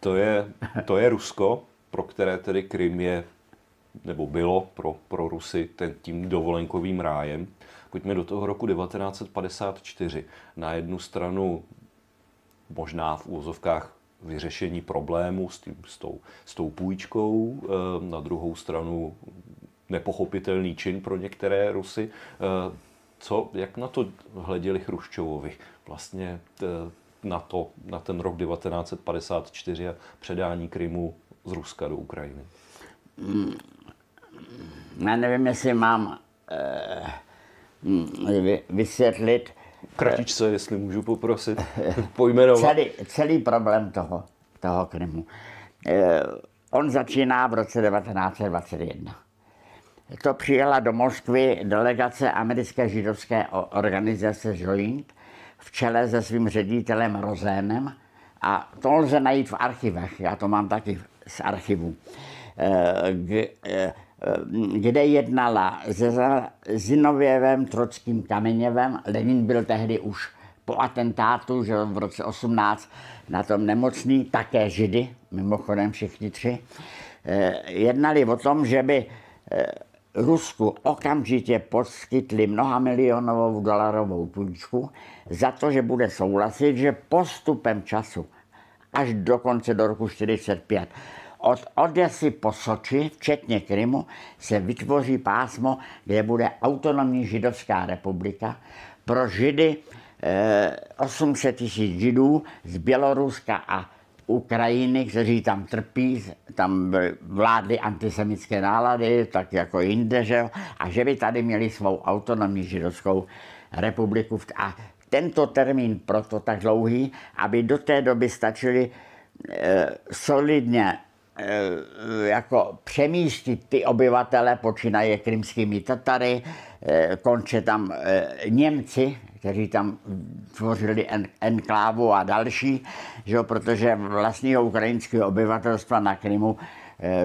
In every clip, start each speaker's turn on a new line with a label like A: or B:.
A: To je, to je Rusko, pro které tedy Krym je, nebo bylo pro, pro Rusy ten, tím dovolenkovým rájem. Pojďme do toho roku 1954. Na jednu stranu možná v úvozovkách vyřešení problému s, tím, s, tou, s tou půjčkou, eh, na druhou stranu nepochopitelný čin pro některé Rusy. Eh, co, jak na to hleděli Chruščovovi? Vlastně eh, na, to, na ten rok 1954 a předání Krymu z Ruska do Ukrajiny? Hmm. Já nevím, jestli mám eh,
B: hmm, vysvětlit. Eh, Kratičce, jestli můžu poprosit, pojmenovat. Celý, celý problém toho, toho Krymu. Eh, on začíná v roce 1921. To přijela do Moskvy delegace americké židovské organizace Žolink v čele se svým ředitelem Rozénem a to lze najít v archivech, já to mám taky z archivu, eh, eh, kde jednala se Zinověvem, Trockým Kameněvem, Lenin byl tehdy už po atentátu, že v roce 18 na tom nemocný, také Židy, mimochodem všichni tři, eh, jednali o tom, že by Rusku okamžitě poskytli mnohamilionovou dolarovou půjčku za to, že bude souhlasit, že postupem času až do konce do roku 1945 od Odesy po Soči, včetně Krymu, se vytvoří pásmo, kde bude autonomní židovská republika pro židy 800 eh, tisíc židů z Běloruska a Ukrajiny, kteří tam trpí, tam vládly antisemické nálady, tak jako jinde, že jo? a že by tady měli svou autonomní židovskou republiku. A tento termín proto tak dlouhý, aby do té doby stačili eh, solidně Eh, jako přemístit ty obyvatele, počínaje krymskými Tatary, eh, konče tam eh, Němci, kteří tam tvořili en, enklávu a další, že jo, protože vlastního ukrajinského obyvatelstva na Krymu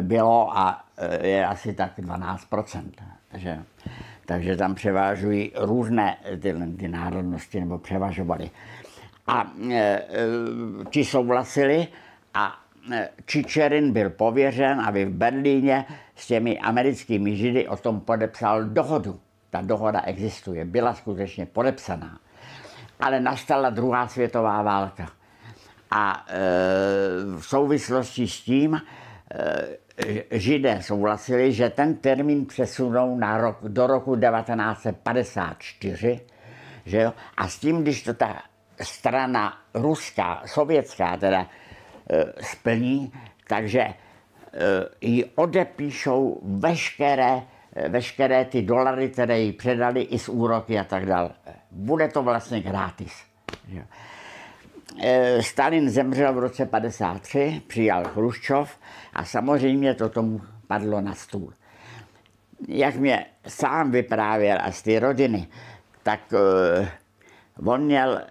B: bylo a je asi tak 12 že, takže tam převážují různé ty, ty národnosti, nebo převažovaly. A e, ti souhlasili a Eh, Čičerin byl pověřen, aby v Berlíně s těmi americkými židy o tom podepsal dohodu. Ta dohoda existuje, byla skutečně podepsaná. Ale nastala druhá světová válka. A e, v souvislosti s tím e, židé souhlasili, že ten termín přesunou na rok, do roku 1954. Že jo? A s tím, když to ta strana ruská, sovětská teda, Eh, splní, takže eh, ji odepíšou veškeré, eh, veškeré ty dolary, které jí předali, i z úroky a tak dále. Bude to vlastně gratis. Stalin zemřel v roce 53, přijal Chruščov a samozřejmě to tomu padlo na stůl. Jak mě sám vyprávěl a z té rodiny, tak on měl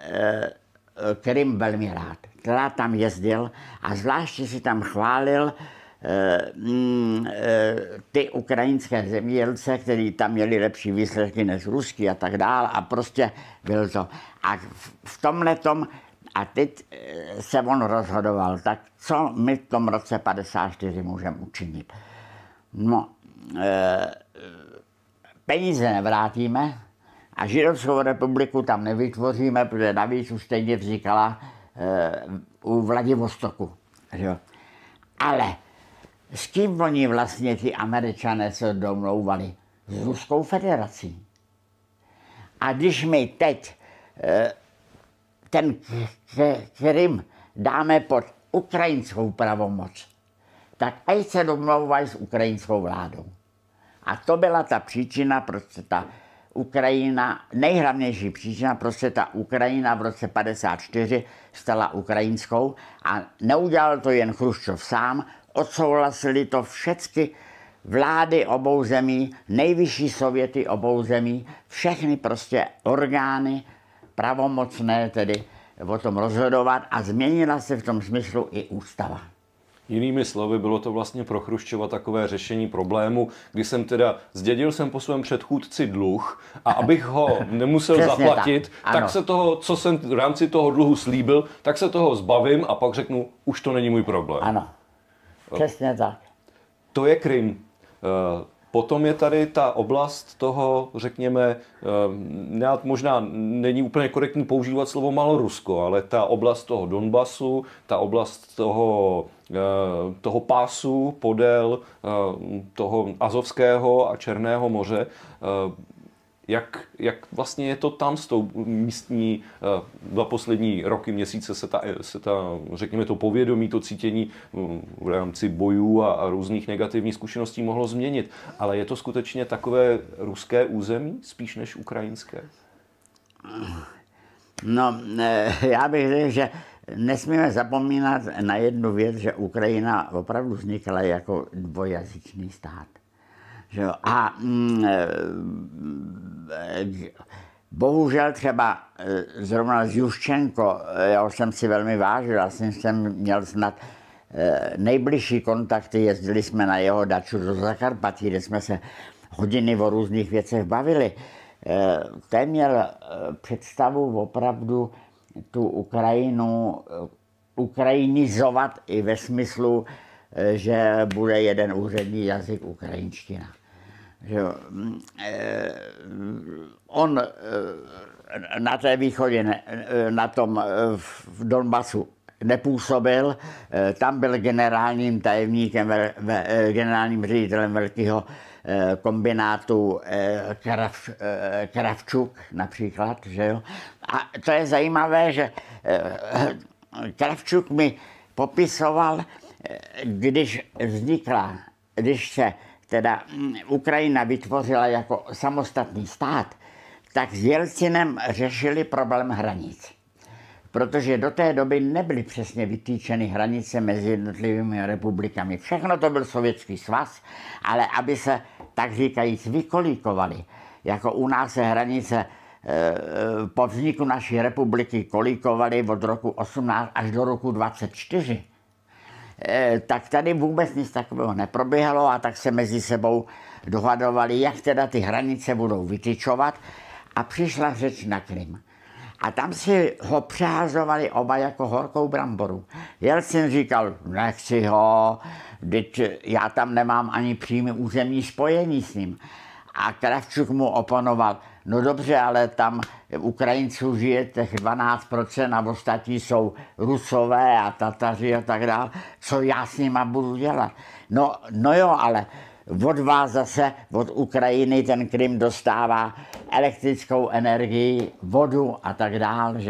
B: Krym velmi rád která tam jezdil a zvláště si tam chválil eh, mm, eh, ty ukrajinské zemědělce, kteří tam měli lepší výsledky než ruský a tak dál a prostě byl to. A v tom letom a teď eh, se on rozhodoval, tak co my v tom roce 54 můžeme učinit? No, peníze nevrátíme a Židovskou republiku tam nevytvoříme, protože navíc už stejně vznikala Eh, u Vladivostoku. Jo. Ale s kým oni vlastně ty američané se domlouvali? S Ruskou federací. A když my teď eh, ten Krym dáme pod ukrajinskou pravomoc, tak ať se domlouvají s ukrajinskou vládou. A to byla ta příčina, proč se ta Ukrajina, nejhlavnější příčina, proč prostě se ta Ukrajina v roce 54 stala ukrajinskou a neudělal to jen Chruščov sám, odsouhlasili to všechny vlády obou zemí, nejvyšší sověty obou zemí, všechny prostě orgány pravomocné tedy o tom rozhodovat a
A: změnila se v tom smyslu i ústava. Jinými slovy, bylo to vlastně pro Chruščova takové řešení problému, kdy jsem teda zdědil jsem po svém předchůdci dluh a abych ho nemusel zaplatit, tak, tak se toho, co jsem v rámci toho dluhu slíbil, tak se toho zbavím a pak řeknu, už to není můj problém. Ano,
B: přesně tak.
A: To je Krym. Eh, Potom je tady ta oblast toho, řekněme, ehm, možná není úplně korektní používat slovo Malorusko, ale ta oblast toho Donbasu, ta oblast toho, eh, toho pásu podél eh, toho Azovského a Černého moře, eh, jak, jak vlastně je to tam s tou místní, eh, dva poslední roky, měsíce se ta, se ta řekněme to povědomí, to cítění mm, v rámci bojů a, a různých negativních zkušeností mohlo změnit. Ale je to skutečně takové ruské území spíš než ukrajinské? No, eh, já bych řekl, že
B: nesmíme zapomínat na jednu věc, že Ukrajina opravdu vznikla jako dvojazyčný stát. Že jo? A mm, eh, eh, bohužel třeba eh, zrovna z Juščenko, já jsem si velmi vážil, já jsem měl snad nejbližší kontakty, jezdili jsme na jeho daču do Zakarpatí, kde jsme se hodiny o různých věcech bavili. Ten měl představu opravdu tu Ukrajinu ukrajinizovat i ve smyslu že bude jeden úřední jazyk ukrajinština. Že mm, eh, on eh, na té východě, eh, na tom v Donbasu nepůsobil, tam byl generálním tajemníkem, generálním ředitelem velkého kombinátu Krav, Kravčuk například, že jo. A to je zajímavé, že Kravčuk mi popisoval, když vznikla, když se teda mm, Ukrajina vytvořila jako samostatný stát, tak s Jelcinem řešili problém hranic. Protože do té doby nebyly přesně vytýčeny hranice mezi jednotlivými republikami. Všechno to byl Sovětský svaz, ale aby se, tak říkajíc, vykolíkovali, jako u nás se hranice e, e, po vzniku naší republiky kolíkovaly od roku 18 až do roku 24, Eh, tak tady vůbec nic takového neproběhalo a tak se mezi sebou dohadovali, jak teda ty hranice budou vytyčovat a přišla řeč na Krym. A tam si ho přeházovali oba jako horkou bramboru. Jelcin říkal, nechci ho, teď já tam nemám ani přímý územní spojení s ním. A Kravčuk mu oponoval, No dobře, ale tam Ukrajinců žije těch 12% a ostatní jsou Rusové a Tataři a tak dále. Co já s nima budu dělat? No, no jo, ale od vás zase, od Ukrajiny ten Krym dostává elektrickou energii, vodu a tak dále. Že?